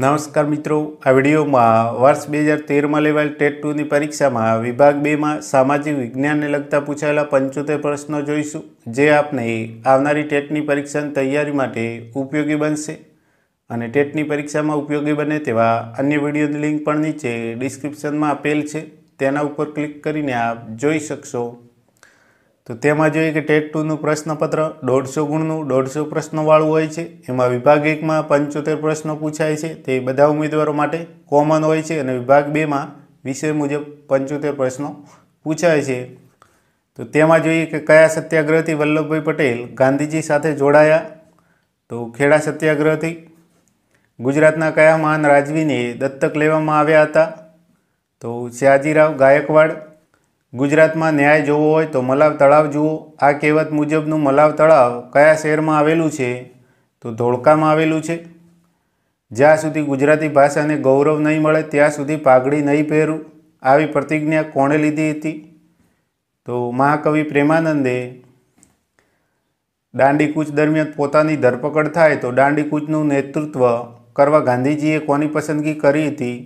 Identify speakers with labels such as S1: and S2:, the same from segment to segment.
S1: નમસ્કાર મિત્રો આ વિડીયોમાં વર્ષ બે હજાર તેરમાં લેવાયેલ ટેટ ટુની પરીક્ષામાં વિભાગ બેમાં સામાજિક વિજ્ઞાનને લગતા પૂછાયેલા પંચોતેર પ્રશ્નો જોઈશું જે આપને આવનારી ટેટની પરીક્ષાની તૈયારી માટે ઉપયોગી બનશે અને ટેટની પરીક્ષામાં ઉપયોગી બને તેવા અન્ય વિડીયોની લિંક પણ નીચે ડિસ્ક્રિપ્શનમાં આપેલ છે તેના ઉપર ક્લિક કરીને આપ જોઈ શકશો તો તેમાં જોઈએ કે ટેટ ટુનું પ્રશ્નપત્ર દોઢસો ગુણનું દોઢસો પ્રશ્નોવાળું હોય છે એમાં વિભાગ એકમાં પંચોતેર પ્રશ્નો પૂછાય છે તે બધા ઉમેદવારો માટે કોમન હોય છે અને વિભાગ બેમાં વિષય મુજબ પંચોતેર પ્રશ્નો પૂછાય છે તો તેમાં જોઈએ કે કયા સત્યાગ્રહથી વલ્લભભાઈ પટેલ ગાંધીજી સાથે જોડાયા તો ખેડા સત્યાગ્રહથી ગુજરાતના કયા મહાન રાજવીને દત્તક લેવામાં આવ્યા હતા તો શ્યાજીરાવ ગાયકવાડ ગુજરાતમાં ન્યાય જોવો હોય તો મલાવ તળાવ જુઓ આ કહેવત મુજબનું મલાવ તળાવ કયા શહેરમાં આવેલું છે તો ધોળકામાં આવેલું છે જ્યાં સુધી ગુજરાતી ભાષાને ગૌરવ નહીં મળે ત્યાં સુધી પાઘડી નહીં પહેરું આવી પ્રતિજ્ઞા કોણે લીધી હતી તો મહાકવિ પ્રેમાનંદે દાંડીકૂચ દરમિયાન પોતાની ધરપકડ થાય તો દાંડીકૂચનું નેતૃત્વ કરવા ગાંધીજીએ કોની પસંદગી કરી હતી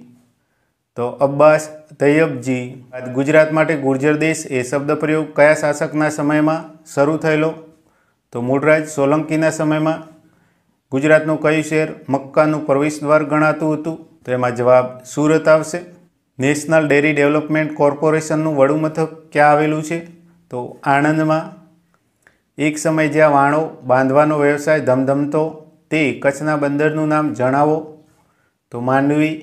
S1: તો અબ્બાસ તૈયબજી ગુજરાત માટે ગુર્જર દેશ એ શબ્દ પ્રયોગ કયા શાસકના સમયમાં શરૂ થયેલો તો મૂળરાજ સોલંકીના સમયમાં ગુજરાતનું કયું શહેર મક્કાનું પ્રવેશ દ્વાર ગણાતું હતું તો એમાં જવાબ સુરત આવશે નેશનલ ડેરી ડેવલપમેન્ટ કોર્પોરેશનનું વડું મથક ક્યાં આવેલું છે તો આણંદમાં એક સમય જ્યાં વાણો બાંધવાનો વ્યવસાય ધમધમતો તે કચ્છના બંદરનું નામ જણાવો તો માંડવી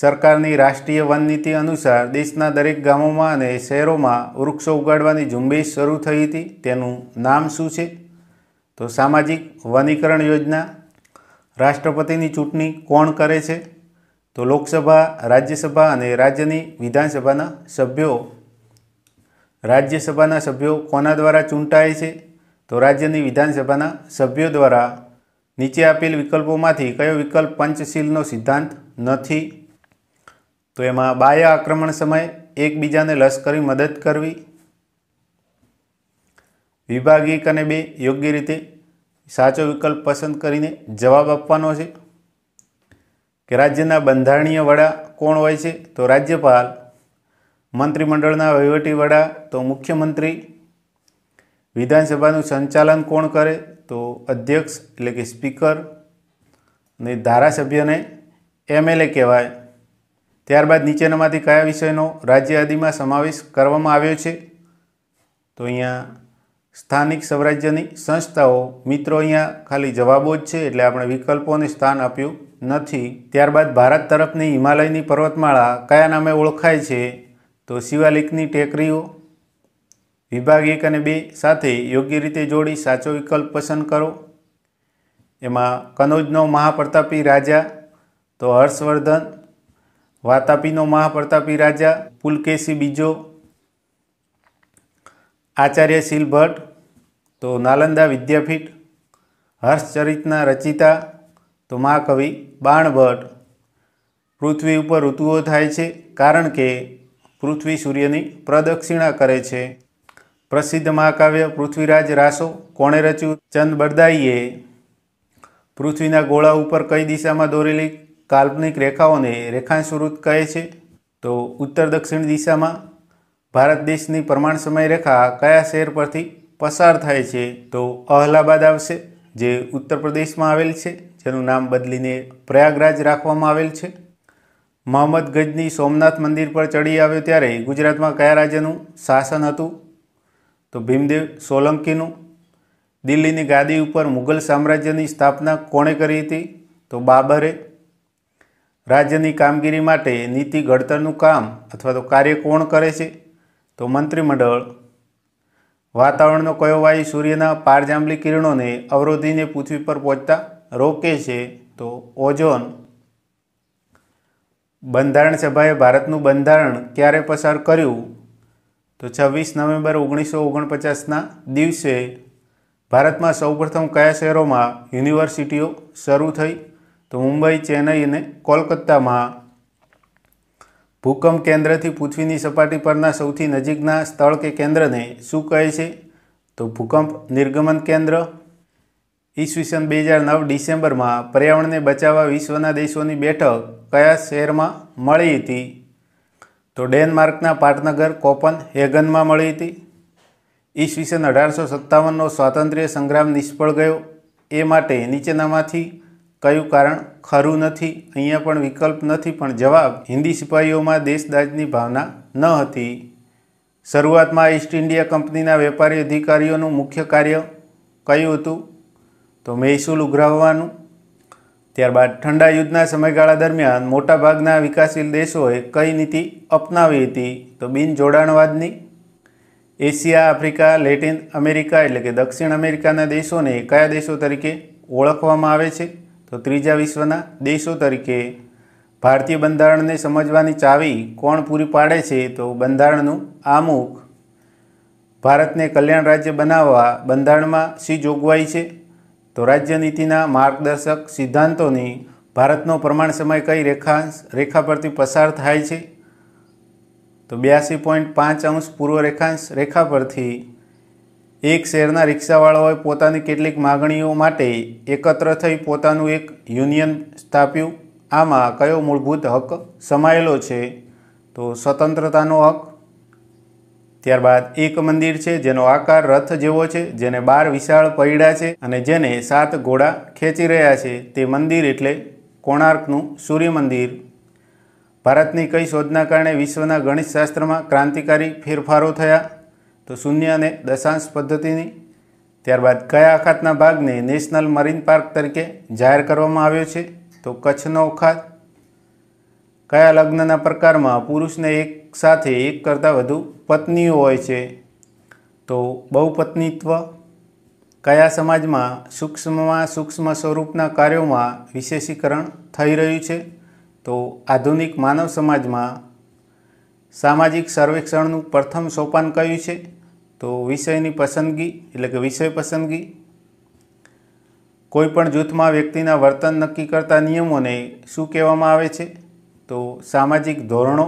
S1: સરકારની રાષ્ટ્રીય વન નીતિ અનુસાર દેશના દરેક ગામોમાં અને શહેરોમાં વૃક્ષો ઉગાડવાની ઝુંબેશ શરૂ થઈ હતી તેનું નામ શું છે તો સામાજિક વનીકરણ યોજના રાષ્ટ્રપતિની ચૂંટણી કોણ કરે છે તો લોકસભા રાજ્યસભા અને રાજ્યની વિધાનસભાના સભ્યો રાજ્યસભાના સભ્યો કોના દ્વારા ચૂંટાય છે તો રાજ્યની વિધાનસભાના સભ્યો દ્વારા નીચે આપેલ વિકલ્પોમાંથી કયો વિકલ્પ પંચશીલનો સિદ્ધાંત નથી તો એમાં બાહ્ય આક્રમણ સમયે એકબીજાને લશ્કરી મદદ કરવી વિભાગ અને બે યોગ્ય રીતે સાચો વિકલ્પ પસંદ કરીને જવાબ આપવાનો છે કે રાજ્યના બંધારણીય વડા કોણ હોય છે તો રાજ્યપાલ મંત્રીમંડળના વહીવટી વડા તો મુખ્યમંત્રી વિધાનસભાનું સંચાલન કોણ કરે તો અધ્યક્ષ એટલે કે સ્પીકર અને ધારાસભ્યને એમએલએ કહેવાય ત્યારબાદ નીચેનામાંથી કયા વિષયનો રાજ્ય યાદીમાં સમાવેશ કરવામાં આવ્યો છે તો અહીંયા સ્થાનિક સ્વરાજ્યની સંસ્થાઓ મિત્રો અહીંયા ખાલી જવાબો જ છે એટલે આપણે વિકલ્પોને સ્થાન આપ્યું નથી ત્યારબાદ ભારત તરફની હિમાલયની પર્વતમાળા કયા નામે ઓળખાય છે તો શિવાલિકની ટેકરીઓ વિભાગ એક અને બે સાથે યોગ્ય રીતે જોડી સાચો વિકલ્પ પસંદ કરો એમાં કનોજનો મહાપ્રતાપી રાજા તો હર્ષવર્ધન વાતાપીનો મહાપ્રતાપી રાજા પુલકેશી બીજો આચાર્ય શિલભટ્ટ તો નાલંદા વિદ્યાપીઠ હર્ષચરિતના રચિતા તો મહાકવિ બાણભટ્ટ પૃથ્વી ઉપર ઋતુઓ થાય છે કારણ કે પૃથ્વી સૂર્યની પ્રદક્ષિણા કરે છે પ્રસિદ્ધ મહાકાવ્ય પૃથ્વીરાજ રાસો કોણે રચ્યું ચંદ બરદાઈએ પૃથ્વીના ગોળા ઉપર કઈ દિશામાં દોરેલી કાલ્પનિક રેખાઓને રેખાંશ વૃત્ત કહે છે તો ઉત્તર દક્ષિણ દિશામાં ભારત દેશની પ્રમાણ સમય રેખા કયા શહેર પરથી પસાર થાય છે તો અહલાબાદ આવશે જે ઉત્તર પ્રદેશમાં આવેલ છે જેનું નામ બદલીને પ્રયાગરાજ રાખવામાં આવેલ છે મોહમ્મદ ગજની સોમનાથ મંદિર પર ચડી આવ્યો ત્યારે ગુજરાતમાં કયા રાજ્યનું શાસન હતું તો ભીમદેવ સોલંકીનું દિલ્હીની ગાદી ઉપર મુઘલ સામ્રાજ્યની સ્થાપના કોણે કરી હતી તો બાબરે રાજ્યની કામગીરી માટે નીતિ ઘડતરનું કામ અથવા તો કાર્ય કોણ કરે છે તો મંત્રીમંડળ વાતાવરણનો કયો વાયુ સૂર્યના પારજાંબલી કિરણોને અવરોધીને પૃથ્વી પર પહોંચતા રોકે છે તો ઓઝોન બંધારણ સભાએ ભારતનું બંધારણ ક્યારે પસાર કર્યું તો છવ્વીસ નવેમ્બર ઓગણીસો ઓગણપચાસના દિવસે ભારતમાં સૌપ્રથમ કયા શહેરોમાં યુનિવર્સિટીઓ શરૂ થઈ તો મુંબઈ ચેન્નઈ અને કોલકાતામાં ભૂકંપ કેન્દ્રથી પૃથ્વીની સપાટી પરના સૌથી નજીકના સ્થળ કે કેન્દ્રને શું કહે છે તો ભૂકંપ નિર્ગમન કેન્દ્ર ઈસવીસન બે હજાર નવ ડિસેમ્બરમાં પર્યાવરણને બચાવવા વિશ્વના દેશોની બેઠક કયા શહેરમાં મળી હતી તો ડેનમાર્કના પાટનગર કોપન હેગનમાં મળી હતી ઈસવીસન અઢારસો સત્તાવનનો સ્વાતંત્ર્ય સંગ્રામ નિષ્ફળ ગયો એ માટે નીચેનામાંથી કયું કારણ ખરું નથી અહીંયા પણ વિકલ્પ નથી પણ જવાબ હિન્દી સિપાહીઓમાં દેશદાજની ભાવના ન હતી શરૂઆતમાં ઈસ્ટ ઇન્ડિયા કંપનીના વેપારી અધિકારીઓનું મુખ્ય કાર્ય કયું હતું તો મહેસૂલ ઉઘરાવવાનું ત્યારબાદ ઠંડા યુદ્ધના સમયગાળા દરમિયાન મોટાભાગના વિકાસશીલ દેશોએ કઈ નીતિ અપનાવી હતી તો બિનજોડાણવાદની એશિયા આફ્રિકા લેટિન અમેરિકા એટલે કે દક્ષિણ અમેરિકાના દેશોને કયા દેશો તરીકે ઓળખવામાં આવે છે તો ત્રીજા વિશ્વના દેશો તરીકે ભારતીય બંધારણને સમજવાની ચાવી કોણ પૂરી પાડે છે તો બંધારણનું આમુખ ભારતને કલ્યાણ રાજ્ય બનાવવા બંધારણમાં શી જોગવાઈ છે તો રાજ્યનીતિના માર્ગદર્શક સિદ્ધાંતોની ભારતનો પ્રમાણ સમય કઈ રેખાંશ રેખા પરથી પસાર થાય છે તો બ્યાસી પોઈન્ટ પાંચ અંશ પૂર્વ રેખાંશ રેખા પરથી એક શહેરના રિક્ષાવાળાઓએ પોતાની કેટલીક માગણીઓ માટે એકત્ર થઈ પોતાનું એક યુનિયન સ્થાપ્યું આમાં કયો મૂળભૂત હક સમાયેલો છે તો સ્વતંત્રતાનો હક ત્યારબાદ એક મંદિર છે જેનો આકાર રથ જેવો છે જેને બાર વિશાળ પૈડા છે અને જેને સાત ઘોડા ખેંચી રહ્યા છે તે મંદિર એટલે કોણાર્કનું સૂર્ય મંદિર ભારતની કઈ શોધના કારણે વિશ્વના ગણિતશાસ્ત્રમાં ક્રાંતિકારી ફેરફારો થયા તો શૂન્ય અને દશાંશ પદ્ધતિની ત્યારબાદ કયા અખાતના ભાગને નેશનલ મરીન પાર્ક તરીકે જાહેર કરવામાં આવ્યો છે તો કચ્છનો અખાત કયા લગ્નના પ્રકારમાં પુરુષને એક સાથે એક કરતાં વધુ પત્નીઓ હોય છે તો બહુપત્નીત્વ કયા સમાજમાં સૂક્ષ્મમાં સૂક્ષ્મ સ્વરૂપના કાર્યોમાં વિશેષીકરણ થઈ રહ્યું છે તો આધુનિક માનવ સમાજમાં સામાજિક સર્વેક્ષણનું પ્રથમ સોપાન કયું છે તો વિષયની પસંદગી એટલે કે વિષય પસંદગી કોઈપણ જૂથમાં વ્યક્તિના વર્તન નક્કી કરતા નિયમોને શું કહેવામાં આવે છે તો સામાજિક ધોરણો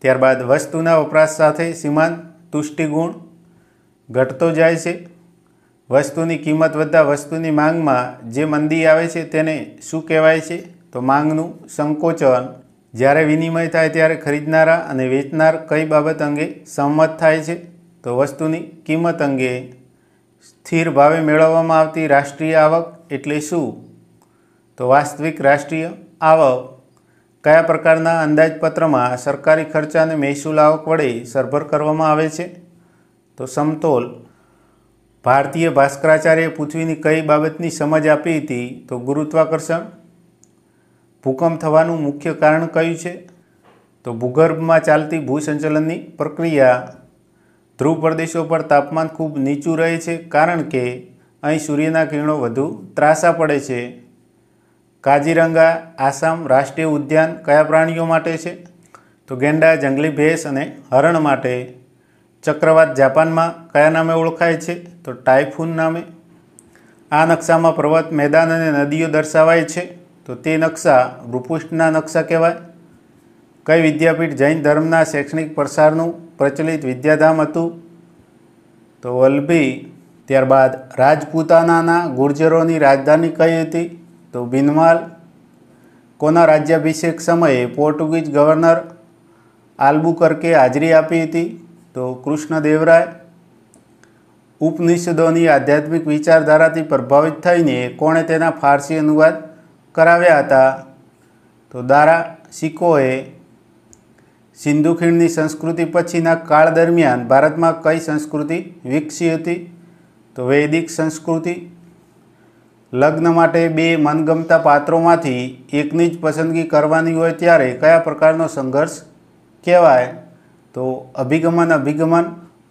S1: ત્યારબાદ વસ્તુના વપરાશ સાથે સીમાંત તુષ્ટિગુણ ઘટતો જાય છે વસ્તુની કિંમત વધતા વસ્તુની માંગમાં જે મંદી આવે છે તેને શું કહેવાય છે તો માંગનું સંકોચન જ્યારે વિનિમય થાય ત્યારે ખરીદનારા અને વેચનાર કઈ બાબત અંગે સંમત થાય છે તો વસ્તુની કિંમત અંગે સ્થિર ભાવે મેળવવામાં આવતી રાષ્ટ્રીય આવક એટલે શું તો વાસ્તવિક રાષ્ટ્રીય આવક કયા પ્રકારના અંદાજપત્રમાં સરકારી ખર્ચ અને મહેસૂલ આવક વડે સરભર કરવામાં આવે છે તો સમતોલ ભારતીય ભાસ્કરાચાર્યે પૃથ્વીની કઈ બાબતની સમજ આપી હતી તો ગુરુત્વાકર્ષણ ભૂકંપ થવાનું મુખ્ય કારણ કયું છે તો ભૂગર્ભમાં ચાલતી ભૂસંચલનની પ્રક્રિયા ધ્રુવ પ્રદેશો પર તાપમાન ખૂબ નીચું રહે છે કારણ કે અહીં સૂર્યના કિરણો વધુ ત્રાસા પડે છે કાજીરંગા આસામ રાષ્ટ્રીય ઉદ્યાન કયા પ્રાણીઓ માટે છે તો ગેંડા જંગલી ભેંસ અને હરણ માટે ચક્રવાત જાપાનમાં કયા નામે ઓળખાય છે તો ટાઇફૂન નામે આ નકશામાં પર્વત મેદાન અને નદીઓ દર્શાવાય છે તો તે નકશા રૂપુષ્ટના નકશા કહેવાય કઈ વિદ્યાપીઠ જૈન ધર્મના શૈક્ષણિક પ્રસારનું પ્રચલિત વિદ્યાધામ હતું તો વલ્લભી ત્યારબાદ રાજપૂતાનાના ગુર્જરોની રાજધાની કઈ હતી તો બિનમાલ કોના રાજ્યાભિષેક સમયે પોર્ટુગીઝ ગવર્નર આલ્બુકર્કે હાજરી આપી હતી તો કૃષ્ણદેવરાય ઉપનિષદોની આધ્યાત્મિક વિચારધારાથી પ્રભાવિત થઈને કોણે તેના ફારસી અનુવાદ કરાવ્યા હતા તો દારા સિકોએ સિંધુ ખીણની સંસ્કૃતિ પછીના કાળ દરમિયાન ભારતમાં કઈ સંસ્કૃતિ વિકસી હતી તો વૈદિક સંસ્કૃતિ લગ્ન માટે બે મનગમતા પાત્રોમાંથી એકની જ પસંદગી કરવાની હોય ત્યારે કયા પ્રકારનો સંઘર્ષ કહેવાય તો અભિગમન અભિગમન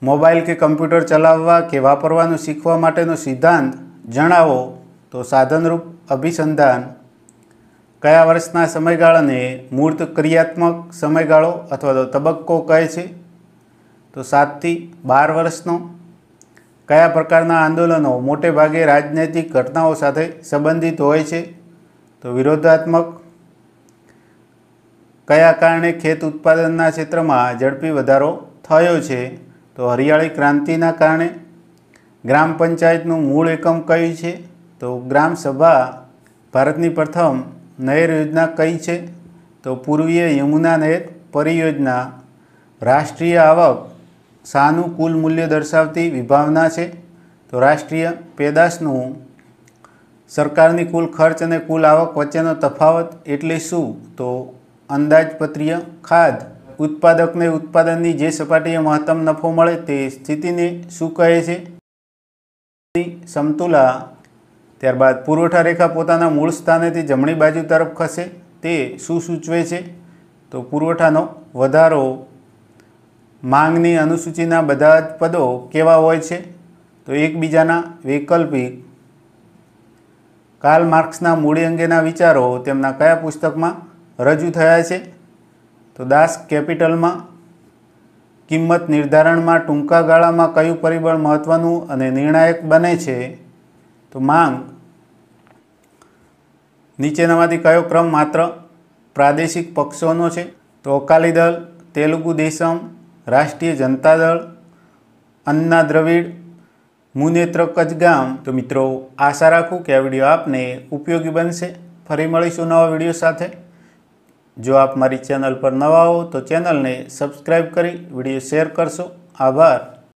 S1: મોબાઈલ કે કમ્પ્યુટર ચલાવવા કે વાપરવાનું શીખવા માટેનો સિદ્ધાંત જણાવો તો સાધનરૂપ અભિસંધાન કયા વર્ષના સમયગાળાને મૂર્ત ક્રિયાત્મક સમયગાળો અથવા તો તબક્કો કહે છે તો સાતથી બાર વર્ષનો કયા પ્રકારના આંદોલનો મોટે ભાગે રાજનૈતિક ઘટનાઓ સાથે સંબંધિત હોય છે તો વિરોધાત્મક કયા કારણે ખેત ઉત્પાદનના ક્ષેત્રમાં ઝડપી વધારો થયો છે તો હરિયાળી ક્રાંતિના કારણે ગ્રામ પંચાયતનું મૂળ એકમ કયું છે તો ગ્રામ સભા ભારતની પ્રથમ નહેર યોજના કઈ છે તો પૂર્વીય યમુના નહેર પરિયોજના રાષ્ટ્રીય આવક સાનું કુલ મૂલ્ય દર્શાવતી વિભાવના છે તો રાષ્ટ્રીય પેદાશનું સરકારની કુલ ખર્ચ અને કુલ આવક વચ્ચેનો તફાવત એટલે શું તો અંદાજપત્રીય ખાદ ઉત્પાદકને ઉત્પાદનની જે સપાટીએ મહત્તમ નફો મળે તે સ્થિતિને શું કહે છે સમતુલા ત્યારબાદ પુરવઠા રેખા પોતાના મૂળ સ્થાનેથી જમણી બાજુ તરફ ખસે તે શું સૂચવે છે તો પુરવઠાનો વધારો માંગની અનુસૂચિના બધા જ પદો કેવા હોય છે તો એકબીજાના વૈકલ્પિક કાર્લ માર્ક્સના મૂડી અંગેના વિચારો તેમના કયા પુસ્તકમાં રજૂ થયા છે તો દાસ કેપિટલમાં કિંમત નિર્ધારણમાં ટૂંકા ગાળામાં કયું પરિબળ મહત્ત્વનું અને નિર્ણાયક બને છે તો માંગ નીચેનામાંથી કયો ક્રમ માત્ર પ્રાદેશિક પક્ષોનો છે તો અકાલી દળ તેલુગુ દેશમ રાષ્ટ્રીય જનતા દળ અન્ના દ્રવિડ મુનેત્ર કચગામ તો મિત્રો આશા રાખું કે આ વિડીયો આપને ઉપયોગી બનશે ફરી મળીશું નવા વિડીયો સાથે જો આપ મારી ચેનલ પર નવા હો તો ચેનલને સબસ્ક્રાઈબ કરી વિડીયો શેર કરશો આભાર